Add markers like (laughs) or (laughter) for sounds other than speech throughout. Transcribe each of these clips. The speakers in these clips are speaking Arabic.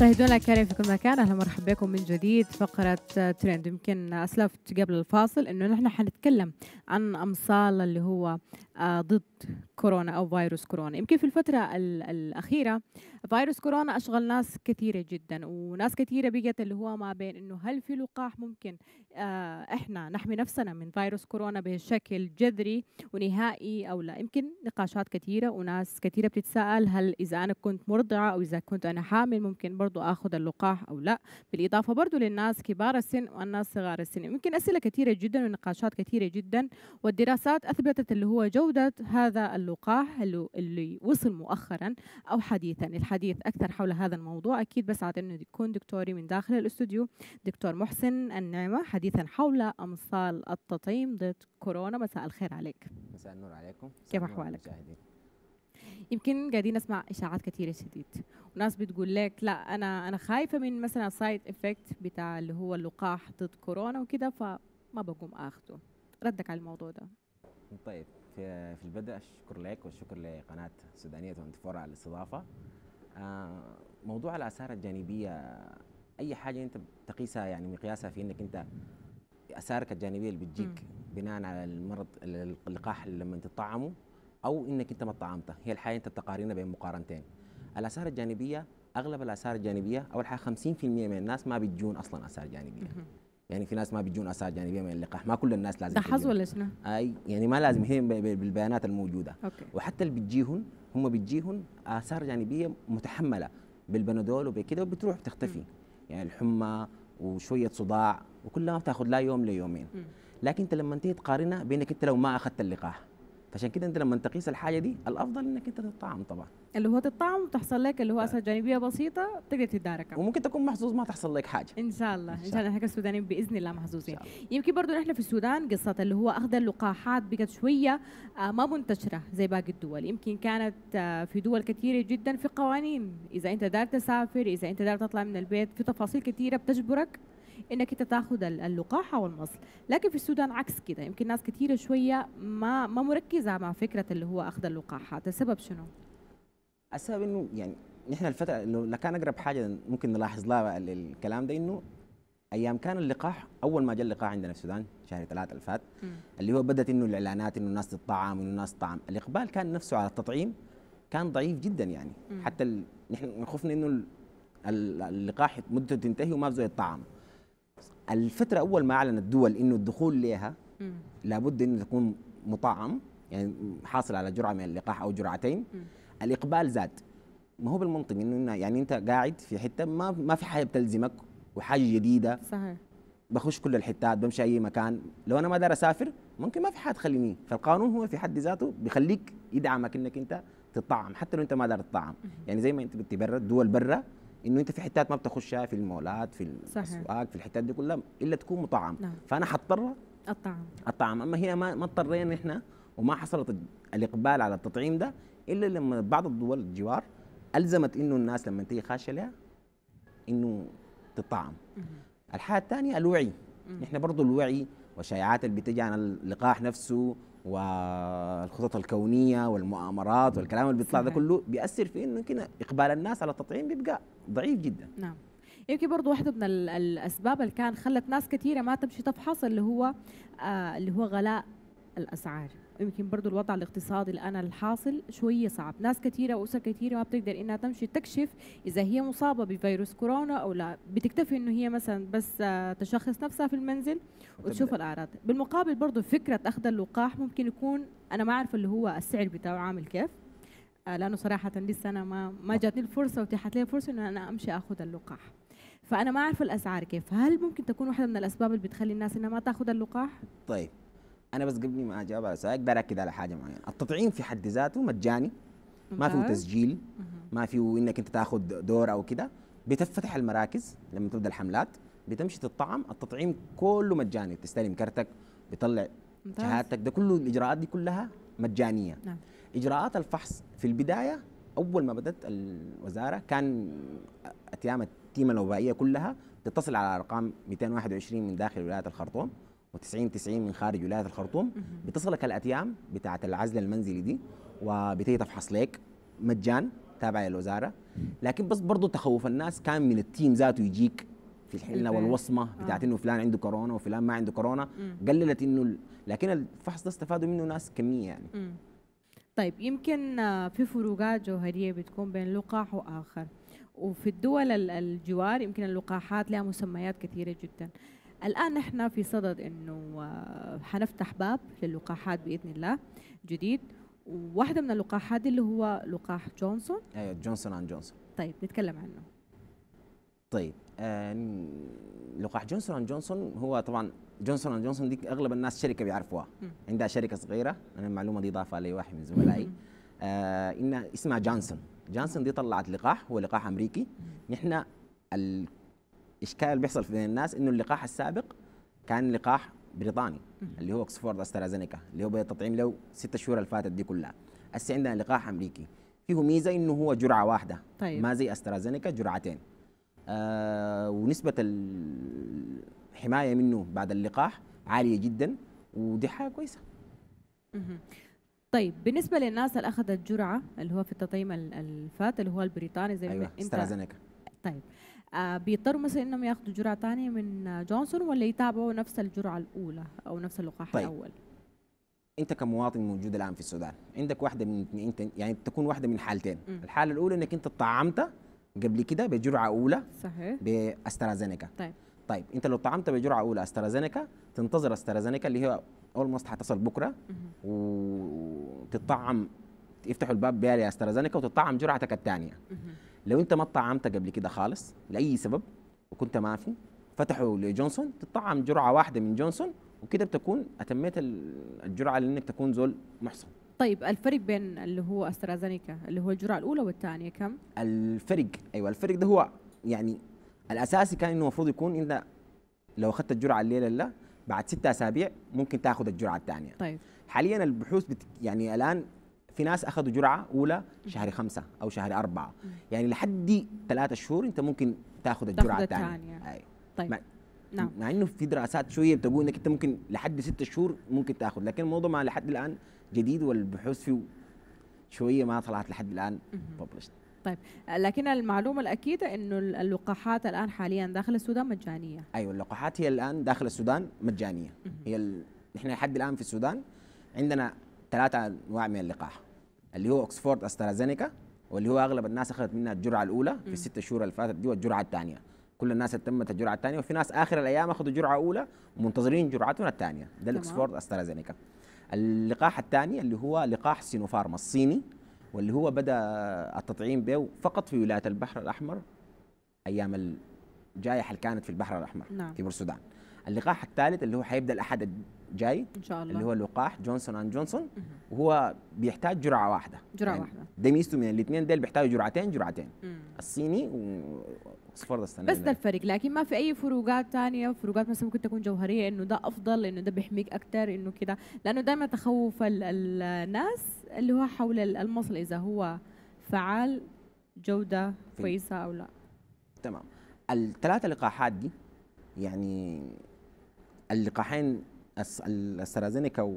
مشاهدونا الكريم في كل مكان اهلا ومرحبا بكم من جديد فقره ترند يمكن اسلفت قبل الفاصل انه نحن حنتكلم عن امصال اللي هو آه، ضد كورونا او فيروس كورونا يمكن في الفتره الاخيره فيروس كورونا أشغل ناس كثيرة جدا وناس كثيرة بقت اللي هو ما بين إنه هل في لقاح ممكن آه، إحنا نحمي نفسنا من فيروس كورونا بشكل جذري ونهائي أو لا يمكن نقاشات كثيرة وناس كثيرة بتتساءل هل إذا أنا كنت مرضعة أو إذا كنت أنا حامل ممكن برضو أخذ اللقاح أو لا بالإضافة برضو للناس كبار السن والناس صغار السن يمكن أسئلة كثيرة جدا ونقاشات كثيرة جدا والدراسات أثبتت اللي هو جودة هذا اللقاح اللي وصل مؤخرا أو حديثا حديث أكثر حول هذا الموضوع أكيد بسعد أنه يكون دكتوري من داخل الاستوديو دكتور محسن النعمة حديثا حول أمصال التطعيم ضد كورونا مساء الخير عليك مساء النور عليكم كيف أحوالك؟ يمكن قاعدين نسمع اشاعات كثيره شديد وناس بتقول لك لا انا انا خايفه من مثلا سايد افكت بتاع اللي هو اللقاح ضد كورونا وكده فما بقوم اخذه ردك على الموضوع ده طيب في البدء الشكر لك والشكر لقناه سودانيه 24 على الاستضافه آه، موضوع الاثار الجانبيه اي حاجه انت بتقيسها يعني مقياسها في انك انت اثارك الجانبيه اللي بتجيك بناء على المرض اللقاح لما تطعمه او انك انت ما طعمته هي الحاجه انت بتقارنها بين مقارنتين الاثار الجانبيه اغلب الاثار الجانبيه اول حاجه 50% من الناس ما بتجون اصلا اثار جانبيه يعني في ناس ما بيجون اثار جانبيه يعني من اللقاح ما كل الناس لازم تحظ حظ ولا شنو؟ اي يعني ما لازم هي بالبيانات الموجوده أوكي. وحتى اللي بتجيهم هم بتجيهم اثار جانبيه يعني متحمله بالبنادول وبكذا وبتروح بتختفي م. يعني الحمى وشويه صداع وكلها بتاخذ لا يوم ليومين لكن انت لما انت تقارنها بينك انت لو ما اخذت اللقاح فعشان كده انت لما تقيس الحاجه دي الافضل انك انت تتطعم طبعا اللي هو تتطعم وتحصل لك اللي هو اثار آه. جانبيه بسيطه تقدر تداركها وممكن تكون محظوظ ما تحصل لك حاجه ان شاء الله ان شاء الله احنا كسودانيين باذن الله محظوظين يمكن برضه نحن في السودان قصه اللي هو اخذ اللقاحات بقت شويه آه، ما منتشره زي باقي الدول يمكن كانت آه، في دول كثيره جدا في قوانين اذا انت دار تسافر اذا انت دار تطلع من البيت في تفاصيل كثيره بتجبرك انك انت تاخذ او والمصل لكن في السودان عكس كده يمكن ناس كثيره شويه ما ما مركزه مع فكره اللي هو اخذ اللقاحات السبب شنو السبب انه يعني نحن الفتره اللي كان اقرب حاجه ممكن نلاحظ لها الكلام ده انه ايام كان اللقاح اول ما جاء اللقاح عندنا في السودان شهر ثلاثة اللي فات اللي هو بدات انه الاعلانات انه الناس تطعم انه الناس تطعم الاقبال كان نفسه على التطعيم كان ضعيف جدا يعني حتى نحن خفنا انه اللقاح مدته تنتهي وما بزول يتطعم الفترة أول ما أعلنت الدول إنه الدخول لها لابد إنه تكون مطعم يعني حاصل على جرعة من اللقاح أو جرعتين م. الإقبال زاد ما هو بالمنطق إنه يعني أنت قاعد في حتة ما ما في حاجة بتلزمك وحاجة جديدة صحيح بخش كل الحتات بمشي أي مكان لو أنا ما دار أسافر ممكن ما في حد تخليني فالقانون هو في حد ذاته بيخليك يدعمك إنك أنت تطعم حتى لو أنت ما دار تطعم يعني زي ما أنت بتبرد دول برا انه انت في حتات ما بتخشها في المولات في الاسواق في الحتات دي كلها الا تكون مطعم نعم. فانا حضطر الطعام الطعام اما هنا ما ما اضطرينا احنا وما حصلت الاقبال على التطعيم ده الا لما بعض الدول الجوار الزمت انه الناس لما تيجي خاشه لها انه تطعم الحاجه الثانيه الوعي نحن برضه الوعي والشائعات اللي بتجي عن اللقاح نفسه والخطط الكونيه والمؤامرات والكلام اللي بيطلع ده كله بيأثر في انه يمكن اقبال الناس على التطعيم بيبقى ضعيف جدا نعم يمكن برضه واحدة من الأسباب اللي كان خلت ناس كثيرة ما تمشي تفحص اللي هو آه اللي هو غلاء الأسعار يمكن برضو الوضع الاقتصادي الآن الحاصل شوية صعب ناس كثيرة وأسر كثيرة ما بتقدر إنها تمشي تكشف إذا هي مصابة بفيروس كورونا أو لا بتكتفي إنه هي مثلا بس آه، تشخص نفسها في المنزل وتشوف الأعراض بالمقابل برضو فكرة أخذ اللقاح ممكن يكون أنا ما أعرف اللي هو السعر بتاعه عامل كيف آه، لأنه صراحة لسه أنا ما ما آه. جاتني الفرصة وتيحت لي الفرصة إنه أنا أمشي أخذ اللقاح فانا ما اعرف الاسعار كيف هل ممكن تكون واحده من الاسباب اللي بتخلي الناس انها ما تاخذ اللقاح طيب انا بس قبل ما اجاوب على سؤالك بركز على حاجه معينه التطعيم في حد ذاته مجاني ما فيه تسجيل ما فيه انك انت تاخذ دور او كده بتفتح المراكز لما تبدا الحملات بتمشي تطعم التطعيم كله مجاني بتستلم كرتك بتطلع ممتاز. شهادتك ده كله الاجراءات دي كلها مجانيه نعم. اجراءات الفحص في البدايه اول ما بدات الوزاره كان اتيام التيمه الوبائيه كلها تتصل على ارقام 221 من داخل ولايه الخرطوم و90 90 من خارج ولايه الخرطوم بتصلك الاتيام بتاعه العزل المنزلي دي وبتيجي تفحص لك مجان تابع للوزاره لكن بس برضه تخوف الناس كان من التيم ذاته يجيك في الحله والوصمه آه. بتاعت انه فلان عنده كورونا وفلان ما عنده كورونا قللت انه لكن الفحص ده استفادوا منه ناس كميه يعني مم. طيب يمكن آه، في فروقات جوهريه بتكون بين لقاح واخر وفي الدول الجوار يمكن اللقاحات لها مسميات كثيره جدا الآن نحن في صدد أنه آه، حنفتح باب للقاحات بإذن الله جديد وواحدة من اللقاحات اللي هو لقاح جونسون ايوه جونسون عن جونسون طيب نتكلم عنه طيب آه لقاح جونسون عن جونسون هو طبعا جونسون عن جونسون دي اغلب الناس شركه بيعرفوها عندها شركه صغيره انا المعلومه دي ضافها لي واحد من زملائي آه ان اسمها جانسون جانسون دي طلعت لقاح هو لقاح امريكي نحن الاشكال اللي بيحصل بين الناس انه اللقاح السابق كان لقاح بريطاني اللي هو اكسفورد استرازينيكا اللي هو بدا له ست شهور اللي فاتت دي كلها هسه عندنا لقاح امريكي فيه ميزه انه هو جرعه واحده طيب. ما زي استرازينيكا جرعتين آه ونسبه الحمايه منه بعد اللقاح عاليه جدا ودي حاجه كويسه طيب بالنسبه للناس اللي اخذت جرعه اللي هو في التطعيم الفات اللي هو البريطاني زي أيوة. انت استرازينيكا طيب آه، بيضطروا مثلا انهم ياخذوا جرعه ثانيه من آه، جونسون ولا يتابعوا نفس الجرعه الاولى او نفس اللقاح طيب. الاول انت كمواطن موجود الان في السودان عندك واحده من يعني انت يعني تكون واحده من حالتين م. الحاله الاولى انك انت طعمت قبل كده بجرعه اولى صحيح باسترازينيكا طيب طيب انت لو طعمت بجرعه اولى استرازينيكا تنتظر استرازينيكا اللي هي اولموست حتصل بكره وتطعم يفتحوا الباب بيها لاسترازينيكا وتطعم جرعتك الثانيه لو انت ما طعمتك قبل كده خالص لاي سبب وكنت ما في فتحوا لجونسون تطعم جرعه واحده من جونسون وكده بتكون اتميت الجرعه لانك تكون زول محصن طيب الفرق بين اللي هو استرازينيكا اللي هو الجرعه الاولى والثانيه كم الفرق ايوه الفرق ده هو يعني الاساسي كان انه المفروض يكون انت لو اخذت الجرعه الليله لا بعد ستة اسابيع ممكن تاخذ الجرعه الثانيه طيب حاليا البحوث بت يعني الان في ناس اخذوا جرعه اولى شهر خمسة او شهر أربعة يعني لحد ثلاثة شهور انت ممكن تاخذ الجرعه الثانيه أيوة. طيب نعم مع انه في دراسات شويه بتقول انك انت ممكن لحد ستة شهور ممكن تاخذ لكن الموضوع ما لحد الان جديد والبحوث فيه شويه ما طلعت لحد الان ببلشت طيب لكن المعلومه الاكيده انه اللقاحات الان حاليا داخل السودان مجانيه ايوه اللقاحات هي الان داخل السودان مجانيه هي ال... احنا لحد الان في السودان عندنا ثلاثه انواع من اللقاح اللي هو اوكسفورد استرازينيكا واللي هو اغلب الناس اخذت منها الجرعه الاولى في الست شهور اللي فاتت دي والجرعه الثانيه كل الناس تمت الجرعه الثانيه وفي ناس اخر الايام اخذوا جرعه اولى ومنتظرين جرعتهم الثانيه ده الاكسفورد استرازينيكا اللقاح الثاني اللي هو لقاح سينوفارما الصيني واللي هو بدا التطعيم به فقط في ولايه البحر الاحمر ايام الجائحه اللي كانت في البحر الاحمر نعم. في بور السودان اللقاح الثالث اللي هو حيبدا الاحد الجاي ان شاء الله اللي هو لقاح جونسون اند جونسون وهو بيحتاج جرعه واحده جرعه يعني واحده ده ميزته من الاثنين ديل بيحتاجوا جرعتين جرعتين مم. الصيني واصفر السنه بس ده الفرق لكن ما في اي فروقات ثانيه فروقات مثلا ممكن تكون جوهريه انه ده افضل انه ده بيحميك اكثر انه كده لانه دائما تخوف الناس اللي هو حول المصل اذا هو فعال جوده كويسه او لا تمام الثلاثه لقاحات دي يعني اللقاحين السرازينيكا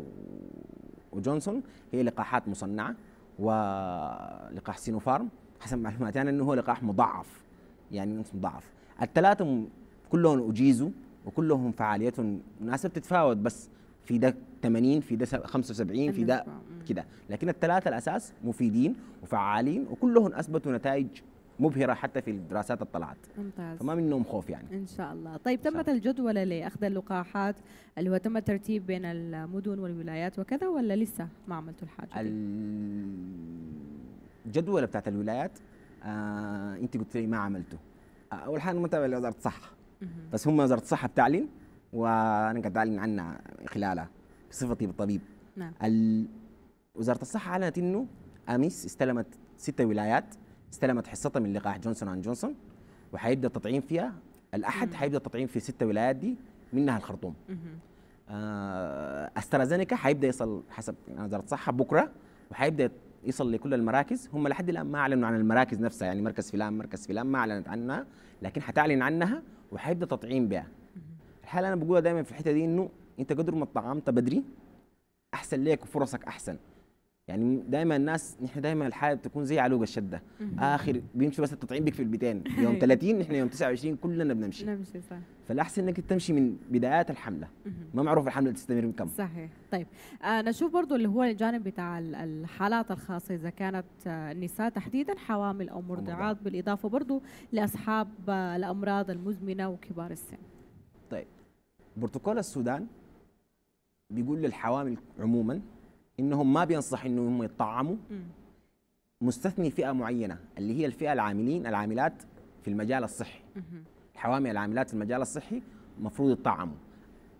وجونسون هي لقاحات مصنعه ولقاح سينوفارم حسب معلوماتي يعني انه هو لقاح مضاعف يعني نص مضاعف الثلاثه كلهم اجيزوا وكلهم فعاليتهم مناسبه تتفاوت بس في ده 80 في ده 75 في ده كده لكن الثلاثه الاساس مفيدين وفعالين وكلهم اثبتوا نتائج مبهره حتى في الدراسات اللي طلعت ممتاز فما منهم خوف يعني ان شاء الله طيب شاء تمت الجدولة لاخذ اللقاحات اللي هو تم الترتيب بين المدن والولايات وكذا ولا لسه ما عملتوا الحاجه الجدولة بتاعت الولايات آه انت قلت لي ما عملته آه اول حاجه متابع لوزاره الصحه بس هم وزاره الصحه بتعلن وانا قاعد اعلن عنها خلالها بصفتي بالطبيب نعم وزاره الصحه اعلنت انه امس استلمت ستة ولايات استلمت حصتها من لقاح جونسون اند جونسون وحيبدا التطعيم فيها الاحد حيبدا التطعيم في ست ولايات دي منها الخرطوم آه، استرازينيكا حيبدا يصل حسب وزاره الصحه بكره وحيبدا يصل لكل المراكز هم لحد الان ما اعلنوا عن المراكز نفسها يعني مركز فلان مركز فلان ما اعلنت عنها لكن حتعلن عنها وحيبدا تطعيم بها الحاله انا بقولها دائما في الحته دي انه انت قدر ما طعمت بدري احسن ليك وفرصك احسن يعني دايما الناس نحن دايما الحياه بتكون زي علوقه الشده اخر بيمشوا بس التطعيم في البيتين (laughs) يوم 30 أيوة. نحن يوم 29 كلنا بنمشي نمشي صح فالاحسن انك تمشي من بدايات الحمله ما معروف الحمله تستمر بكم صحيح طيب انا آه، اشوف برضو اللي هو الجانب بتاع الحالات الخاصه اذا كانت آه، النساء تحديدا حوامل او مرضعات بالاضافه برضو لاصحاب آه، الامراض المزمنه وكبار السن طيب بروتوكول السودان بيقول للحوامل عموما انهم ما بينصح انهم يتطعموا مستثني فئه معينه اللي هي الفئه العاملين العاملات في المجال الصحي الحوامل العاملات في المجال الصحي المفروض يتطعموا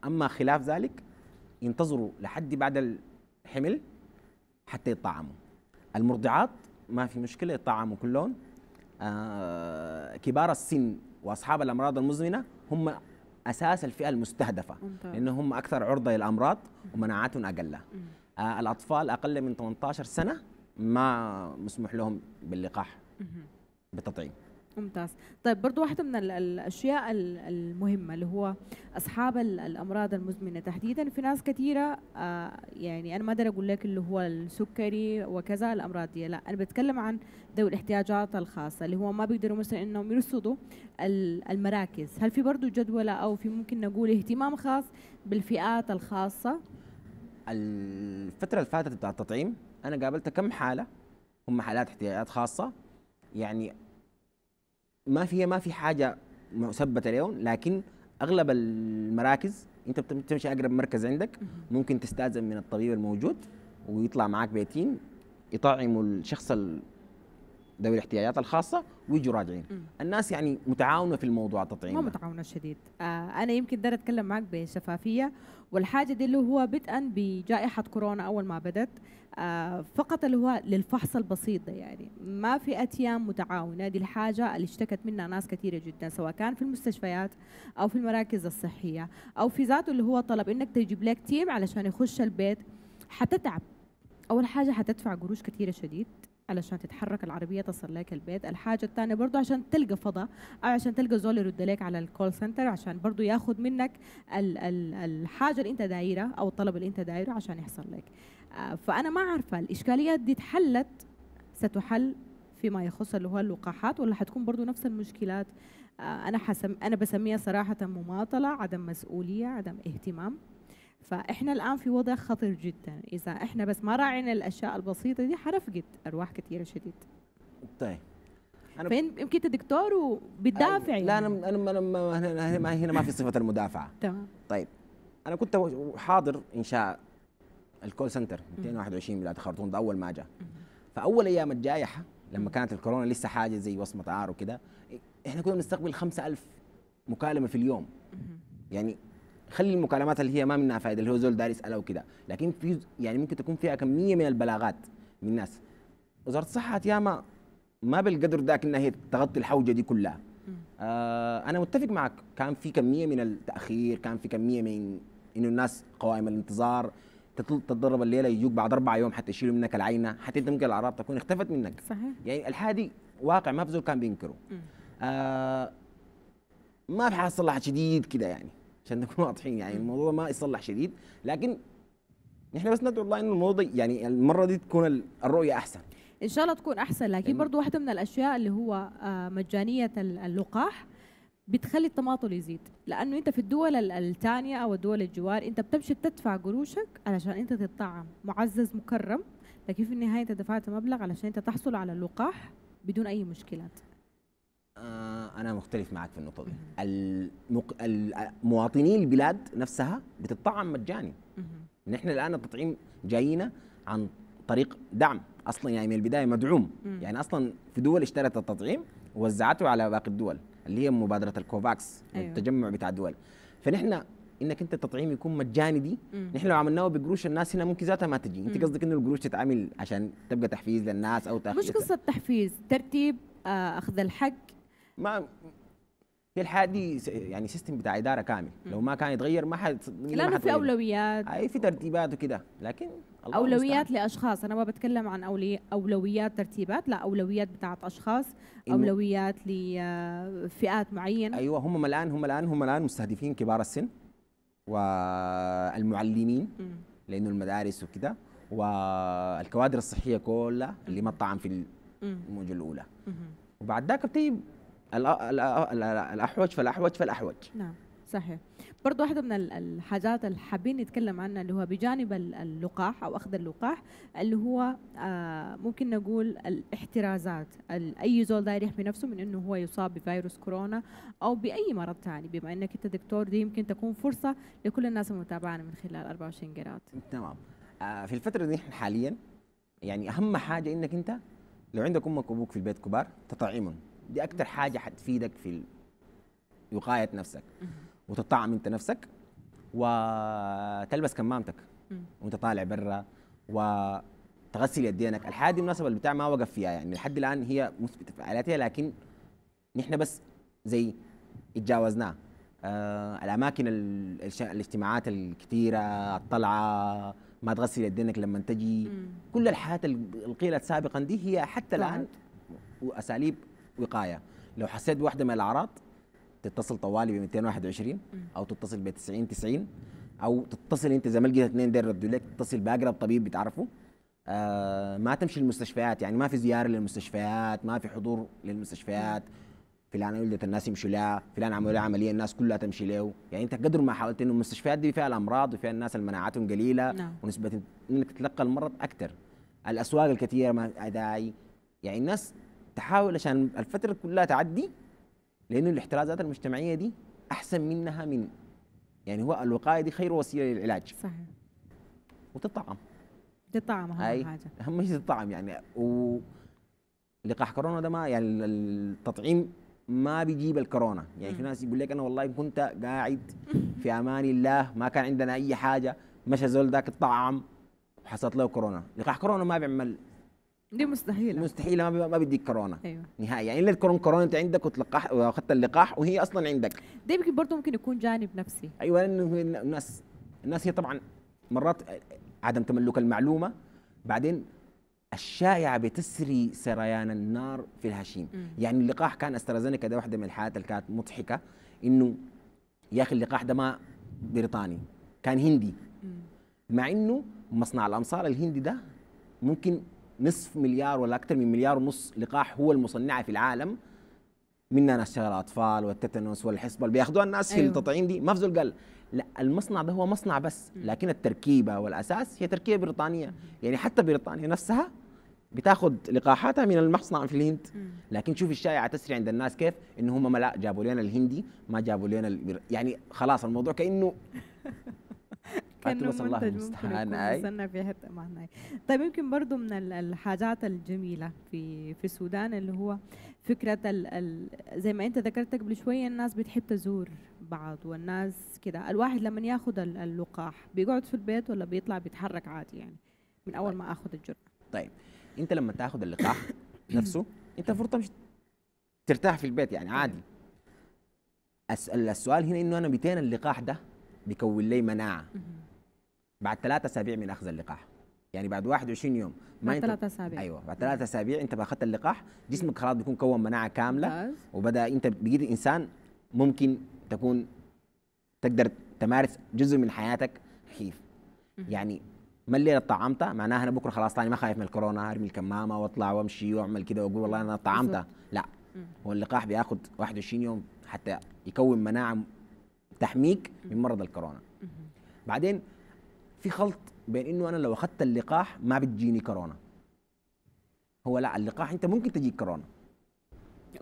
اما خلاف ذلك ينتظروا لحد بعد الحمل حتى يتطعموا المرضعات ما في مشكله يتطعموا كلهم آه كبار السن واصحاب الامراض المزمنه هم اساس الفئه المستهدفه لانهم اكثر عرضه للامراض ومناعتهم اقل آه، الاطفال اقل من 18 سنه ما مسموح لهم باللقاح بالتطعيم ممتاز طيب برضو واحدة من الأشياء المهمة اللي هو أصحاب الأمراض المزمنة تحديدا في ناس كثيرة آه، يعني أنا ما أقدر أقول لك اللي هو السكري وكذا الأمراض دي لا أنا بتكلم عن ذوي الاحتياجات الخاصة اللي هو ما بيقدروا مثلا إنهم يرصدوا المراكز هل في برضو جدولة أو في ممكن نقول اهتمام خاص بالفئات الخاصة الفترة اللي فاتت بتاع التطعيم أنا قابلت كم حالة هم حالات احتياجات خاصة يعني ما فيها ما في حاجة مثبتة اليوم لكن أغلب المراكز أنت بتمشي أقرب مركز عندك ممكن تستأذن من الطبيب الموجود ويطلع معاك بيتين يطعموا الشخص ذوي الاحتياجات الخاصه ويجوا راجعين الناس يعني متعاونه في الموضوع التطعيم ما يعني. متعاونه شديد آه انا يمكن ده اتكلم معك بشفافيه والحاجه دي اللي هو بدءا بجائحه كورونا اول ما بدت آه فقط اللي هو للفحص البسيط ده يعني ما في اتيام متعاونه دي الحاجه اللي اشتكت منها ناس كثيره جدا سواء كان في المستشفيات او في المراكز الصحيه او في ذاته اللي هو طلب انك تجيب لك تيم علشان يخش البيت حتتعب اول حاجه حتدفع قروش كثيره شديد علشان تتحرك العربية تصل لك البيت الحاجة الثانية برضو عشان تلقى فضاء أو عشان تلقى زول يرد لك على الكول سنتر عشان برضو ياخد منك ال ال الحاجة اللي انت دايرة أو الطلب اللي انت دايره عشان يحصل لك آه، فأنا ما عارفة الإشكاليات دي اتحلت ستحل فيما يخص اللي هو اللقاحات ولا حتكون برضو نفس المشكلات آه، أنا حسم أنا بسميها صراحة مماطلة عدم مسؤولية عدم اهتمام فاحنا الان في وضع خطير جدا اذا احنا بس ما راعينا الاشياء البسيطه دي حرفقد ارواح كثيره شديد طيب انا فين يمكن انت دكتور وبتدافع يعني. لا انا انا انا ما هنا ما في صفه المدافعه تمام طيب انا كنت حاضر انشاء الكول سنتر 221 بلاد خرطوم ده اول ما جاء فاول ايام الجائحه لما كانت الكورونا لسه حاجه زي وصمه عار وكده احنا كنا بنستقبل 5000 مكالمه في اليوم يعني خلي المكالمات اللي هي ما منها فائده اللي هو زول داري يساله وكذا لكن في يعني ممكن تكون فيها كميه من البلاغات من الناس وزاره الصحه ياما ما بالقدر ذاك انها هي تغطي الحوجه دي كلها آه انا متفق معك كان في كميه من التاخير كان في كميه من انه الناس قوائم الانتظار تتضرب الليله يجوك بعد اربع يوم حتى يشيلوا منك العينه حتى انت ممكن الاعراض تكون اختفت منك صحيح يعني الحادي واقع ما في زول كان بينكره آه ما في حاصل شديد كده يعني عشان نكون واضحين يعني الموضوع ما يصلح شديد لكن نحن بس ندعو الله انه الموضوع يعني المره دي تكون الرؤيه احسن ان شاء الله تكون احسن لكن برضو واحده من الاشياء اللي هو آه، مجانيه اللقاح بتخلي التماطل يزيد لانه انت في الدول الثانيه او الدول الجوار انت بتمشي بتدفع قروشك علشان انت تتطعم معزز مكرم لكن في النهايه انت دفعت مبلغ علشان انت تحصل على اللقاح بدون اي مشكلات آه، انا مختلف معك في النقطه دي المق... المواطنين البلاد نفسها بتطعم مجاني نحن الان التطعيم جايينا عن طريق دعم اصلا يعني من البدايه مدعوم يعني اصلا في دول اشترت التطعيم ووزعته على باقي الدول اللي هي مبادره الكوفاكس أيوه. التجمع بتاع الدول فنحن انك انت التطعيم يكون مجاني دي نحن لو عملناه بقروش الناس هنا ممكن ذاتها ما تجي انت قصدك انه القروش تتعمل عشان تبقى تحفيز للناس او تحفيز مش قصه تحفيز ترتيب آه، اخذ الحق ما في الحياه دي يعني سيستم بتاع اداره كامل لو ما كان يتغير ما حد لانه في اولويات اي في ترتيبات وكده لكن الله اولويات مستعد. لاشخاص انا ما بتكلم عن أولي اولويات ترتيبات لا اولويات بتاعت اشخاص اولويات لفئات معينه ايوه هم الان هم الان هم الان مستهدفين كبار السن والمعلمين لانه المدارس وكده والكوادر الصحيه كلها اللي ما طعم في الموجه الاولى وبعد ذاك بتيجي الاحوج فالاحوج فالاحوج نعم صحيح برضو واحدة من الحاجات اللي حابين نتكلم عنها اللي هو بجانب اللقاح أو أخذ اللقاح اللي هو آه، ممكن نقول الاحترازات أي زول داير يحمي نفسه من أنه هو يصاب بفيروس كورونا أو بأي مرض ثاني بما أنك أنت دكتور دي يمكن تكون فرصة لكل الناس المتابعة من خلال 24 جرات تمام آه، في الفترة دي حاليا يعني أهم حاجة أنك أنت لو عندك أمك وأبوك في البيت كبار تطعمهم دي اكتر حاجه حتفيدك في وقايه نفسك وتطعم انت نفسك وتلبس كمامتك وانت طالع برا وتغسل يدينك الحاجه دي بالمناسبه البتاع ما وقف فيها يعني لحد الان هي مثبته فعالاتها لكن نحن بس زي اتجاوزناه آه الاماكن الاجتماعات الكثيره الطلعه ما تغسل يدينك لما تجي كل الحاجات القيلت سابقا دي هي حتى الان واساليب وقايه لو حسيت بواحده من الاعراض تتصل طوالي ب 221 او تتصل ب 90 90 او تتصل انت زي ما لقيت اثنين دير يردوا لك تتصل باقرب طبيب بتعرفه آه ما تمشي المستشفيات يعني ما في زياره للمستشفيات ما في حضور للمستشفيات فلان ولدت الناس يمشوا لها فلان عملوا لها عمليه الناس كلها تمشي له يعني انت قدر ما حاولت انه المستشفيات دي فيها الامراض وفيها الناس اللي مناعتهم قليله نعم. ونسبه انك تتلقى المرض اكثر الاسواق الكثيره ما اداعي يعني الناس تحاول عشان الفتره كلها تعدي لانه الاحترازات المجتمعيه دي احسن منها من يعني هو الوقايه دي خير وسيله للعلاج صحيح وتطعم تطعم اهم حاجه اهم شيء تطعم يعني و لقاح كورونا ده ما يعني التطعيم ما بيجيب الكورونا يعني م. في ناس يقول لك انا والله كنت قاعد (laughs) في امان الله ما كان عندنا اي حاجه مشى زول ذاك الطعام وحصلت له كورونا لقاح كورونا ما بيعمل دي مستحيله مستحيله ما, ما بيديك أيوة. نهائي يعني الا تكون كورونا انت عندك وتلقح واخذت اللقاح وهي اصلا عندك ده يمكن برضه ممكن يكون جانب نفسي ايوه لانه الناس الناس هي طبعا مرات عدم تملك المعلومه بعدين الشائعه بتسري سريان النار في الهشيم م. يعني اللقاح كان استرازينيكا ده واحده من الحالات اللي كانت مضحكه انه يا اخي اللقاح ده ما بريطاني كان هندي م. مع انه مصنع الامصار الهندي ده ممكن نصف مليار ولا اكثر من مليار ونص لقاح هو المصنعه في العالم منها ناس شغل اطفال والتتنس والحصبه اللي بياخذوها الناس أيوه. في التطعيم دي ما في قال لا المصنع ده هو مصنع بس لكن التركيبه والاساس هي تركيبه بريطانيه يعني حتى بريطانيا نفسها بتاخذ لقاحاتها من المصنع في الهند لكن شوف الشائعه تسري عند الناس كيف ان هم لا جابوا لنا الهندي ما جابوا لنا البر... يعني خلاص الموضوع كانه كانوا منتج ممكن يكون في حته طيب يمكن برضو من الحاجات الجميله في في السودان اللي هو فكره ال ال زي ما انت ذكرت قبل شويه الناس بتحب تزور بعض والناس كده الواحد لما ياخذ اللقاح بيقعد في البيت ولا بيطلع بيتحرك عادي يعني من اول طيب. ما اخذ الجرعه طيب انت لما تاخذ اللقاح (coughs) نفسه انت المفروض مش ترتاح في البيت يعني عادي طيب. السؤال هنا انه انا بيتين اللقاح ده بيكون لي مناعه بعد ثلاثة اسابيع من اخذ اللقاح يعني بعد 21 يوم ما بعد ثلاثة اسابيع ايوه بعد ثلاثة اسابيع انت باخذت اللقاح جسمك خلاص بيكون كون مناعه كامله وبدا انت بقيت انسان ممكن تكون تقدر تمارس جزء من حياتك كيف يعني ما الليله طعمتها معناها انا بكره خلاص ثاني ما خايف من الكورونا ارمي الكمامه واطلع وامشي واعمل كده واقول والله انا طعمتها لا هو اللقاح بياخذ 21 يوم حتى يكون مناعه تحميك من مرض الكورونا بعدين في خلط بين انه انا لو اخذت اللقاح ما بتجيني كورونا هو لا اللقاح انت ممكن تجيك كورونا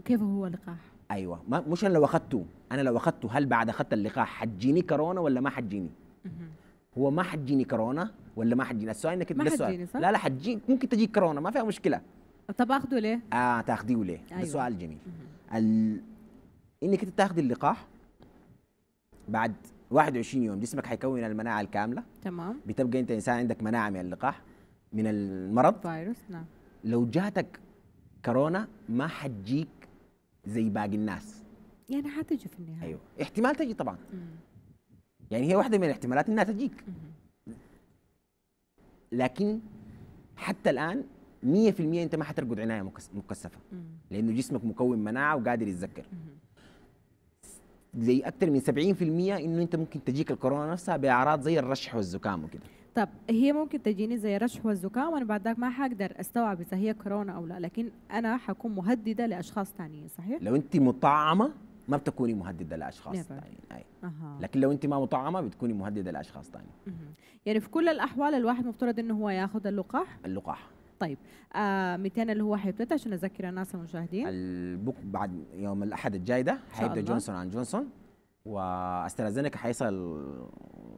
كيف هو لقاح ايوه ما مش انا لو اخذته انا لو اخذته هل بعد اخذت اللقاح حتجيني كورونا ولا ما حتجيني هو ما حتجيني كورونا ولا ما حتجيني السؤال انك ما حتجيني صح؟ لا لا حتجيني ممكن تجيك كورونا ما فيها مشكله طب اخذه ليه اه تاخذيه ليه أيوة. ده سؤال جميل ال... انك انت تاخذي اللقاح بعد 21 يوم جسمك حيكون المناعه الكامله تمام بتبقى انت انسان عندك مناعه من اللقاح من المرض فيروس نعم لو جاتك كورونا ما حتجيك زي باقي الناس يعني حتجي في النهايه ايوه احتمال تجي طبعا مم. يعني هي واحده من الاحتمالات انها تجيك مم. لكن حتى الان 100% انت ما حترقد عنايه مكثفه لانه جسمك مكون مناعه وقادر يتذكر مم. زي اكثر من 70% انه انت ممكن تجيك الكورونا نفسها باعراض زي الرشح والزكام وكده طب هي ممكن تجيني زي رشح والزكام وانا بعد ذاك ما حقدر استوعب اذا هي كورونا او لا لكن انا حكون مهدده لاشخاص ثانيين صحيح لو انت مطعمه ما بتكوني مهدده لاشخاص ثانيين أي. أه. لكن لو انت ما مطعمه بتكوني مهدده لاشخاص ثانيين يعني في كل الاحوال الواحد مفترض انه هو ياخذ اللقاح اللقاح طيب آه 200 اللي هو حيبتدي عشان اذكر الناس المشاهدين البوك بعد يوم الاحد الجاي ده حيبدا جونسون عن جونسون واسترازينيكا حيصل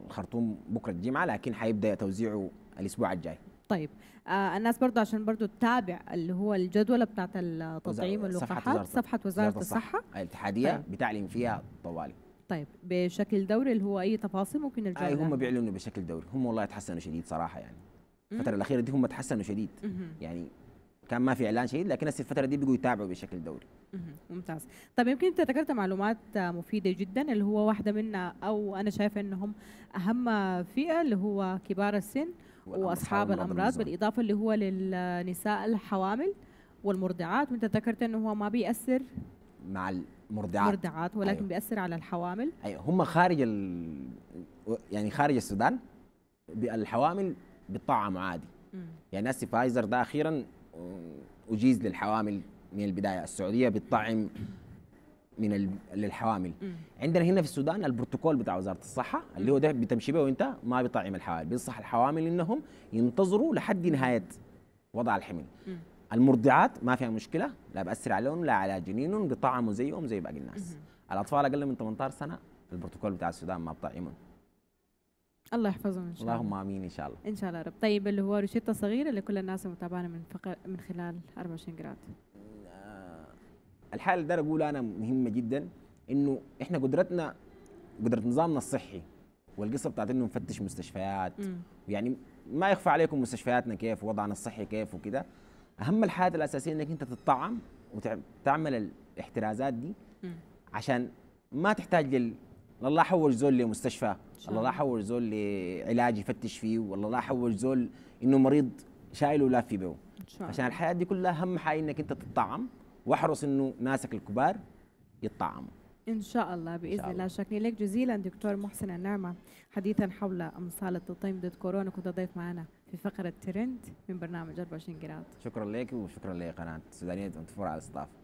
الخرطوم بكره الجمعه لكن حيبدا توزيعه الاسبوع الجاي طيب آه الناس برضه عشان برضه تتابع اللي هو الجدول بتاعت التطعيم واللقاحات صفحه وزاره الصحه الاتحاديه طيب. بتعلن فيها طوالي طيب بشكل دوري اللي هو اي تفاصيل ممكن نرجع آه هم بيعلنوا بشكل دوري هم والله يتحسنوا شديد صراحه يعني الفتره الاخيره دي هم تحسنوا شديد يعني كان ما في اعلان شديد لكن هسه الفتره دي بيجوا يتابعوا بشكل دوري ممتاز طيب يمكن انت ذكرت معلومات مفيده جدا اللي هو واحده منها او انا شايفه انهم اهم فئه اللي هو كبار السن واصحاب الامراض بالاضافه اللي هو للنساء الحوامل والمرضعات وانت ذكرت انه هو ما بيأثر مع المرضعات مرضعات ولكن أيوه. بيأثر على الحوامل ايوه هم خارج ال... يعني خارج السودان الحوامل بيطعموا عادي يعني هسه فايزر ده اخيرا آه، اجيز للحوامل من البدايه السعوديه بتطعم من للحوامل عندنا هنا في السودان البروتوكول بتاع وزاره الصحه اللي هو ده بتمشي به وانت ما بيطعم الحوامل بينصح الحوامل انهم ينتظروا لحد نهايه وضع الحمل المرضعات ما فيها مشكله لا باثر عليهم لا على جنينهم بيطعموا زيهم زي باقي الناس الاطفال اقل من 18 سنه البروتوكول بتاع السودان ما بطعمهم الله يحفظهم ان شاء الله اللهم امين ان شاء الله ان شاء الله رب طيب اللي هو روشته صغيره لكل الناس المتابعه من فق... من خلال 24 جراد الحاله اللي اقول انا مهمه جدا انه احنا قدرتنا قدره نظامنا الصحي والقصه بتاعت انه نفتش مستشفيات يعني ما يخفى عليكم مستشفياتنا كيف ووضعنا الصحي كيف وكده اهم الحاجات الاساسيه انك انت تتطعم وتعمل الاحترازات دي عشان ما تحتاج الله لا حول زول لمستشفى الله لا حول زول لعلاج يفتش فيه والله لا حول زول انه مريض شايله في به عشان الحياه دي كلها اهم حاجه انك انت تطعم واحرص انه ناسك الكبار يطعموا إن شاء الله بإذن الله. الله شكرا لك جزيلا دكتور محسن النعمة حديثا حول أمصال التطعيم ضد كورونا كنت ضيف معنا في فقرة ترند من برنامج 24 قرات شكرا لك وشكرا لقناة السودانية أنت على الاستضافة